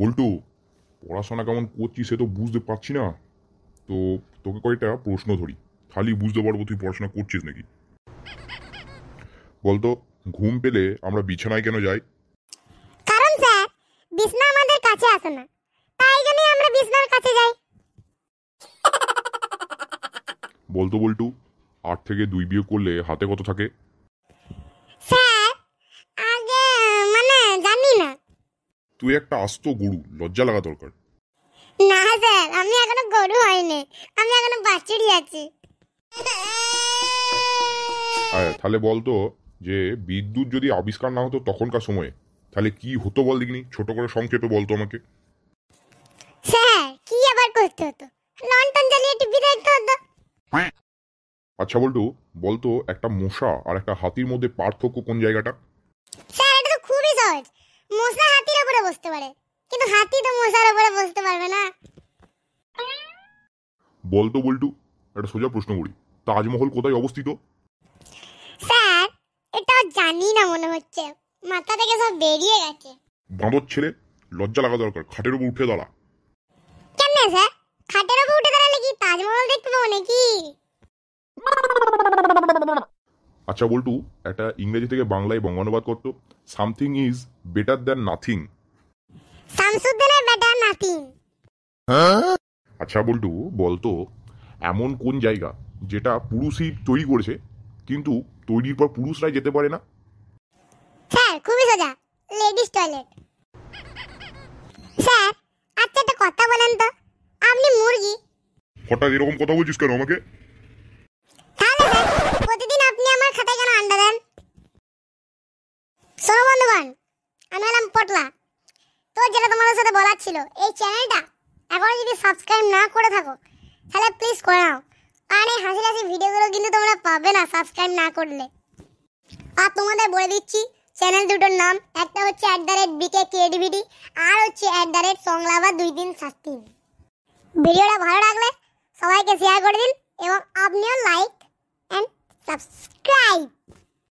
বল্টু পড়াশোনা কেমন করছিস সে তো বুঝতে পারছি না তো তোকে কয়টা প্রশ্ন ধরি খালি বুঝতে পারবো তুই পড়াশোনা করছিস নাকি বলতো ঘুম পেলে আমরা বিছানায় কেন যাই কারণ স্যার আমাদের কাছে আসে না তাই আমরা কাছে যাই বলতো বল্টু আট থেকে দুই বিয়োগ করলে হাতে কত থাকে তুই একটা আস্ত গরু লজ্জা লাগা দরকার না স্যার আমি এখনো গরু হইনি আমি এখনো বাছুরি আছি তাহলে বলতো যে বিদ্যুৎ যদি আবিষ্কার না হতো তখনকার সময়ে তাহলে কি হতো বল দেখিনি ছোট করে সংক্ষেপে বলতো আমাকে স্যার কি আবার করতে হতো লন্ডন জ্বালিয়ে টিভি দেখতে হতো আচ্ছা বলটু বলতো একটা মশা আর একটা হাতির মধ্যে পার্থক্য কোন জায়গাটা স্যার এটা তো খুবই সহজ মশা হাতি পারে কিন্তু হাতি তো মশার উপরে বসতে পারবে না বলতো বল্টু একটা সোজা প্রশ্ন করি তাজমহল কোথায় অবস্থিত স্যার এটা জানি না মনে হচ্ছে মাথা থেকে সব বেরিয়ে গেছে বাঁদর ছেলে লজ্জা লাগা দরকার খাটের উপর উঠে দাঁড়া কেন স্যার খাটের উপর উঠে দাঁড়ালে কি তাজমহল দেখতে পাবো নাকি আচ্ছা বল্টু একটা ইংরেজি থেকে বাংলায় বঙ্গানুবাদ করতো something is better than nothing শামসুদ্দিনের বেটা নাতিন হ্যাঁ? আচ্ছা বল্টু বলতো এমন কোন জায়গা যেটা পুরুষই তৈরি করেছে কিন্তু তৈরির পর পুরুষরাই যেতে পারে না স্যার খুবই সোজা লেডিস টয়লেট স্যার আচ্ছা একটা কথা বলেন তো আপনি মুরগি হঠাৎ এরকম কথা বলছিস কেন আমাকে তাহলে প্রতিদিন আপনি আমার খাতায় কেন আন্ডা দেন শোনো বন্ধুগণ আমি হলাম পটলা তো যেটা তোমাদের সাথে বলার ছিল এই চ্যানেলটা এখনো যদি সাবস্ক্রাইব না করে থাকো তাহলে প্লিজ করে নাও আর এই হাসি হাসি ভিডিওগুলো কিন্তু তোমরা পাবে না সাবস্ক্রাইব না করলে আর তোমাদের বলে দিচ্ছি চ্যানেল দুটোর নাম একটা হচ্ছে অ্যাট দ্য রেট বিকে ক্রিয়েটিভিটি আর হচ্ছে অ্যাট দ্য রেট সংলাবা দুই দিন সাত দিন ভিডিওটা ভালো লাগলে সবাইকে শেয়ার করে দিন এবং আপনিও লাইক অ্যান্ড সাবস্ক্রাইব